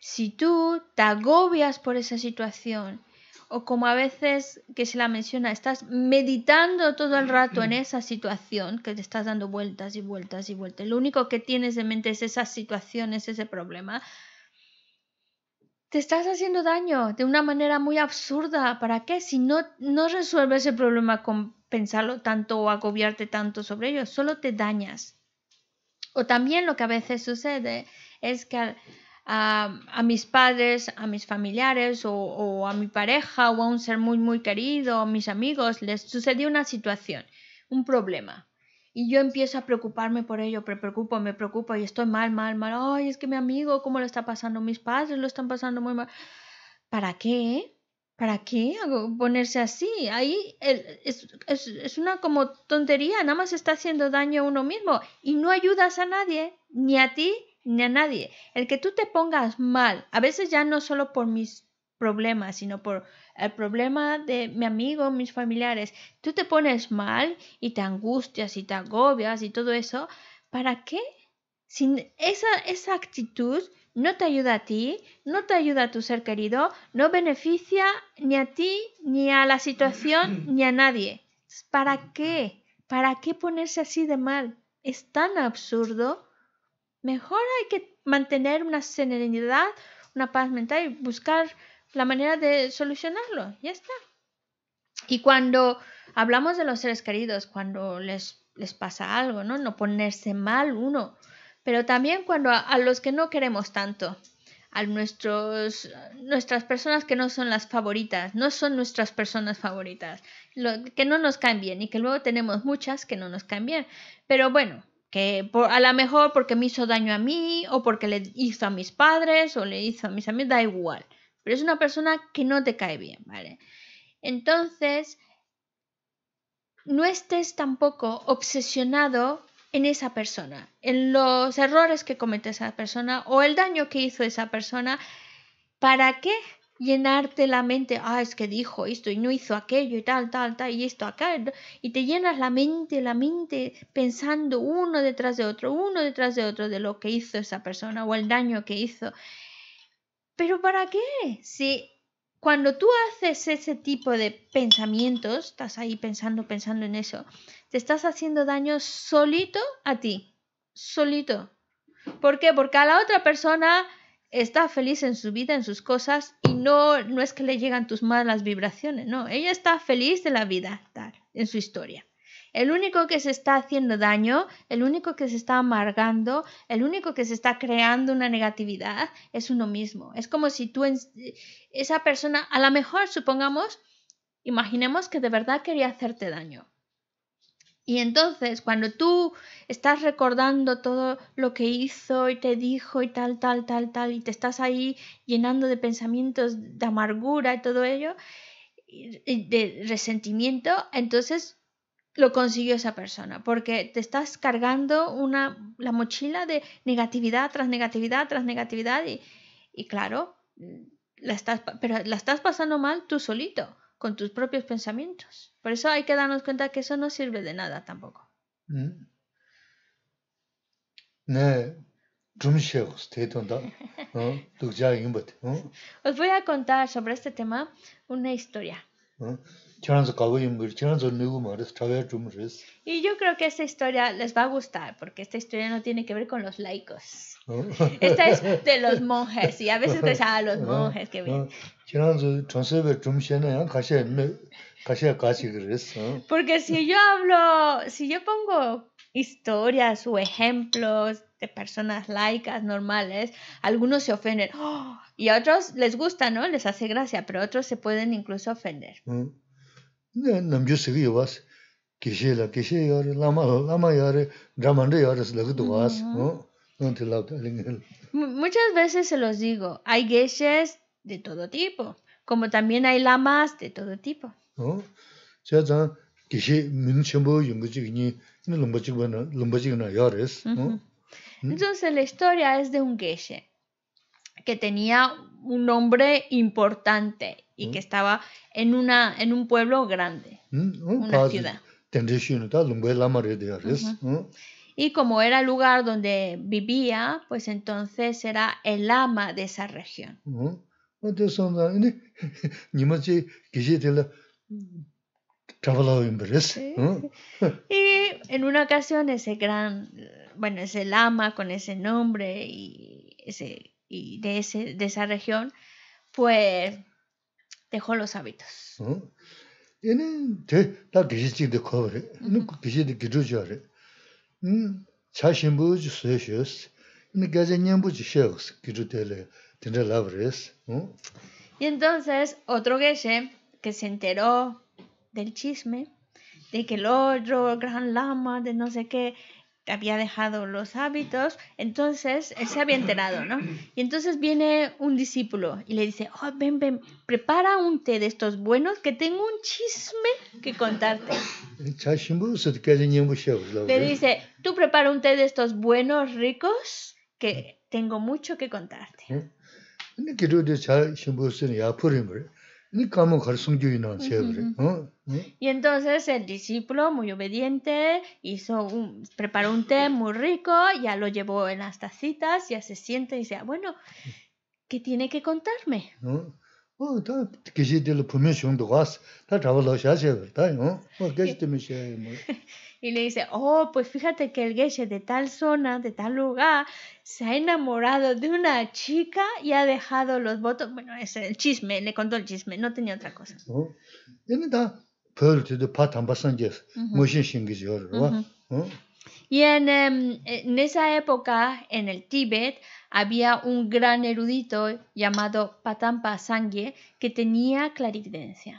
Si tú te agobias por esa situación, o como a veces que se la menciona, estás meditando todo el rato en esa situación, que te estás dando vueltas y vueltas y vueltas. Lo único que tienes en mente es esa situación, es ese problema. Te estás haciendo daño de una manera muy absurda. ¿Para qué? Si no, no resuelves el problema con pensarlo tanto o agobiarte tanto sobre ello, solo te dañas. O también lo que a veces sucede es que a, mis padres, a mis familiares o, a mi pareja o a un ser muy, muy querido, a mis amigos, les sucedió una situación, un problema. Y yo empiezo a preocuparme por ello, preocupo, me preocupo y estoy mal, mal, mal. Ay, es que mi amigo, ¿cómo lo está pasando? Mis padres lo están pasando muy mal. ¿Para qué? Eh? ¿Para qué ponerse así? Ahí es, una como tontería, nada más está haciendo daño a uno mismo y no ayudas a nadie, ni a ti, ni a nadie. El que tú te pongas mal, a veces ya no solo por mis problemas, sino por el problema de mi amigo, mis familiares, tú te pones mal y te angustias y te agobias y todo eso, ¿para qué? Sin esa, esa actitud no te ayuda a ti, no te ayuda a tu ser querido, no beneficia ni a ti, ni a la situación, ni a nadie. ¿Para qué? ¿Para qué ponerse así de mal? Es tan absurdo. Mejor hay que mantener una serenidad, una paz mental y buscar la manera de solucionarlo. Ya está. Y cuando hablamos de los seres queridos, cuando les, les pasa algo, No ponerse mal uno pero también cuando a, los que no queremos tanto, a nuestros, nuestras personas que no son las favoritas, no son nuestras personas favoritas, que no nos caen bien y que luego tenemos muchas que no nos caen bien. Pero bueno, que a lo mejor porque me hizo daño a mí o porque le hizo a mis padres o le hizo a mis amigos, da igual. Pero es una persona que no te cae bien, ¿vale? Entonces, no estés tampoco obsesionado en esa persona, en los errores que comete esa persona o el daño que hizo esa persona. ¿Para qué llenarte la mente? Ah, es que dijo esto y no hizo aquello y tal, tal, tal, y esto acá. Y te llenas la mente, la mente pensando uno detrás de otro, uno detrás de otro de lo que hizo esa persona o el daño que hizo. Pero ¿para qué? Si cuando tú haces ese tipo de pensamientos, estás ahí pensando, pensando en eso, te estás haciendo daño solito a ti, solito. ¿Por qué? Porque a la otra persona está feliz en su vida, en sus cosas, y no, no es que le llegan tus malas vibraciones, no, ella está feliz de la vida, tal, en su historia. El único que se está haciendo daño, el único que se está amargando, el único que se está creando una negatividad es uno mismo. Es como si tú, esa persona, a lo mejor supongamos, imaginemos que de verdad quería hacerte daño. Y entonces, cuando tú estás recordando todo lo que hizo y te dijo y tal, tal, tal, tal, y te estás ahí llenando de pensamientos de amargura y todo ello, y de resentimiento, entonces lo consiguió esa persona, porque te estás cargando una, la mochila de negatividad tras negatividad tras negatividad y, claro, la estás, pero la estás pasando mal tú solito con tus propios pensamientos. Por eso hay que darnos cuenta que eso no sirve de nada tampoco. Os voy a contar sobre este tema una historia. Y yo creo que esta historia les va a gustar, porque esta historia no tiene que ver con los laicos. Oh. Esta es de los monjes, y a veces que a los monjes que oh, oh. vienen. Ah, ah. Porque si yo hablo, si yo pongo historias o ejemplos de personas laicas normales, algunos se ofenden, y a otros les gusta, ¿no? Les hace gracia, pero otros se pueden incluso ofender. Mm namchū sikī yuwaas, kīshē la kīshē yāre, lāma lāma yāre, brahmanda yāre silagadu waas, no te la labda Muchas veces se los digo, hay geshes de todo tipo, como también hay lamas de todo tipo. Chā zāng kīshē mīn chēmbo yungu chikini, nī lomba chikwa na, lomba chikina yāre es. Entonces la historia es de un geshe que tenía un nombre importante y que mm. estaba en, una, en un pueblo grande, mm, una ciudad. Mm. Y como era el lugar donde vivía, pues entonces era el ama de esa región. Y en una ocasión ese gran, bueno, ese lama con ese nombre y ese de, ese, de esa región, pues dejó los hábitos. ¿Mm? Y entonces otro geshe que se enteró del chisme de que el otro gran lama de no sé qué había dejado los hábitos, entonces se había enterado, ¿no? Y entonces viene un discípulo y le dice, oh, ven, ven, prepara un té de estos buenos que tengo un chisme que contarte. le dice, tú prepara un té de estos buenos, ricos, que tengo mucho que contarte. ¿Eh? Y entonces el discípulo, muy obediente, hizo un, preparó un té muy rico, ya lo llevó en las tacitas, ya se siente y dice, ah, bueno, ¿qué tiene que contarme? y le dice, oh, pues fíjate que el geisha de tal zona, de tal lugar, se ha enamorado de una chica y ha dejado los votos. Bueno, es el chisme, le contó el chisme, no tenía otra cosa. Y em, en, esa época, en el Tíbet, había un gran erudito llamado Patampa Sangye que tenía clarividencia.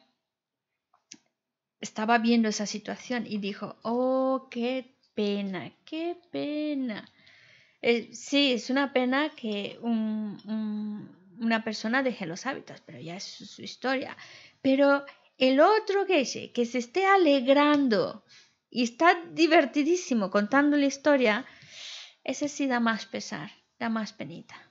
estaba viendo esa situación y dijo, oh, qué pena, qué pena. Eh, sí, es una pena que una persona deje los hábitos, pero ya es su, historia. Pero el otro geishe que se esté alegrando y está divertidísimo contando la historia, ese sí da más pesar, da más penita.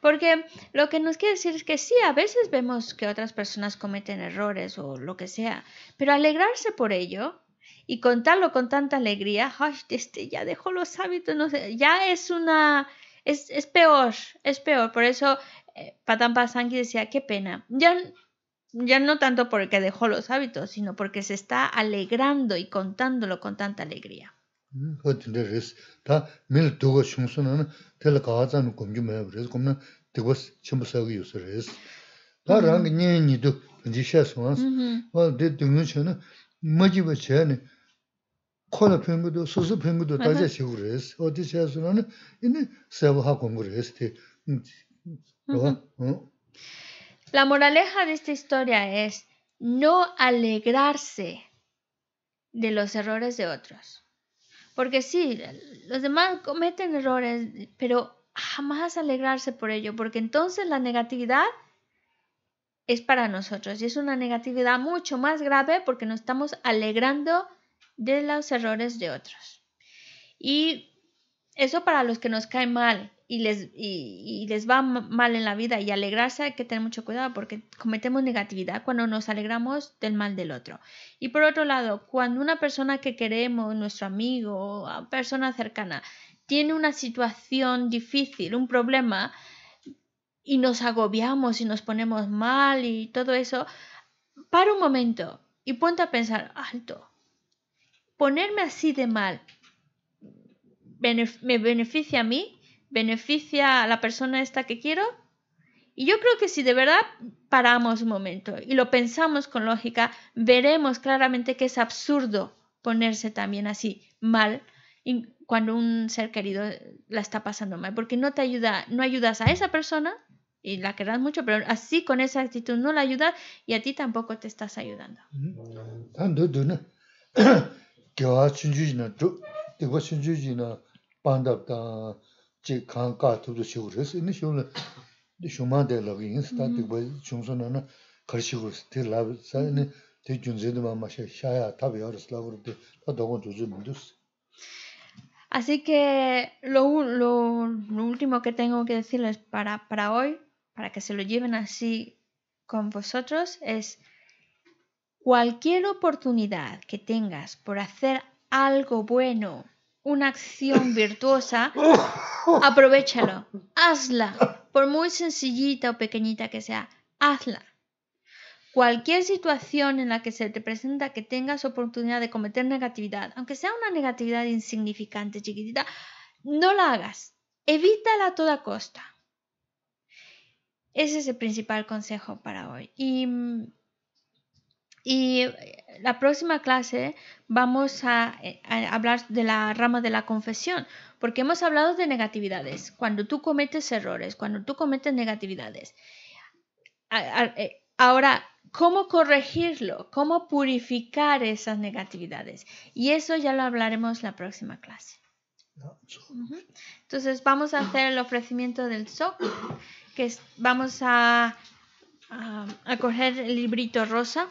Porque lo que nos quiere decir es que sí, a veces vemos que otras personas cometen errores o lo que sea, pero alegrarse por ello y contarlo con tanta alegría, este ya dejó los hábitos, ya es una, es, peor, es peor. Por eso eh, Patampa Sanki decía, qué pena, ya, ya no tanto porque dejó los hábitos, sino porque se está alegrando y contándolo con tanta alegría. La moraleja de esta historia es no alegrarse de los errores de otros. Porque sí, los demás cometen errores, pero jamás alegrarse por ello, porque entonces la negatividad es para nosotros y es una negatividad mucho más grave porque nos estamos alegrando de los errores de otros. Y eso para los que nos cae mal y les, y, les va mal en la vida y alegrarse hay que tener mucho cuidado porque cometemos negatividad cuando nos alegramos del mal del otro. Y por otro lado, cuando una persona que queremos, nuestro amigo, persona cercana, tiene una situación difícil, un problema, y nos agobiamos y nos ponemos mal y todo eso, para un momento y ponte a pensar, alto, ponerme así de mal me beneficia a mí, beneficia a la persona esta que quiero. Y yo creo que si de verdad paramos un momento y lo pensamos con lógica, veremos claramente que es absurdo ponerse también así mal cuando un ser querido la está pasando mal, porque no te ayuda, no ayudas a esa persona y la querrás mucho, pero así con esa actitud no la ayudas y a ti tampoco te estás ayudando. pandab taa chi khaan kaa tubzu shivu res, ini shivu la shumaa dee lagu yinsi taa mm-hmm. tikba chungso na na kar shivu res, ti labi saa ini ti junzidu maa maa shaya tabi yaa res lagu res, taa dogon tubzu mindus. Así que lo, lo, lo, último que tengo que decirles para, para hoy, para que se lo lleven así con vosotros, es cualquier oportunidad que tengas por hacer algo bueno, una acción virtuosa, aprovechalo, hazla, por muy sencillita o pequeñita que sea, hazla. Cualquier situación en la que se te presenta que tengas oportunidad de cometer negatividad, aunque sea una negatividad insignificante, chiquitita, no la hagas. Evítala a toda costa. Ese es el principal consejo para hoy. Y mm, y eh, la próxima clase vamos eh, a, hablar de la rama de la confesión, porque hemos hablado de negatividades, cuando tú cometes errores, cuando tú cometes negatividades. Eh, ahora, ¿cómo corregirlo? ¿Cómo purificar esas negatividades? Y eso ya lo hablaremos la próxima clase. Entonces vamos a hacer el ofrecimiento del SOC, que vamos a, a coger el librito rosa.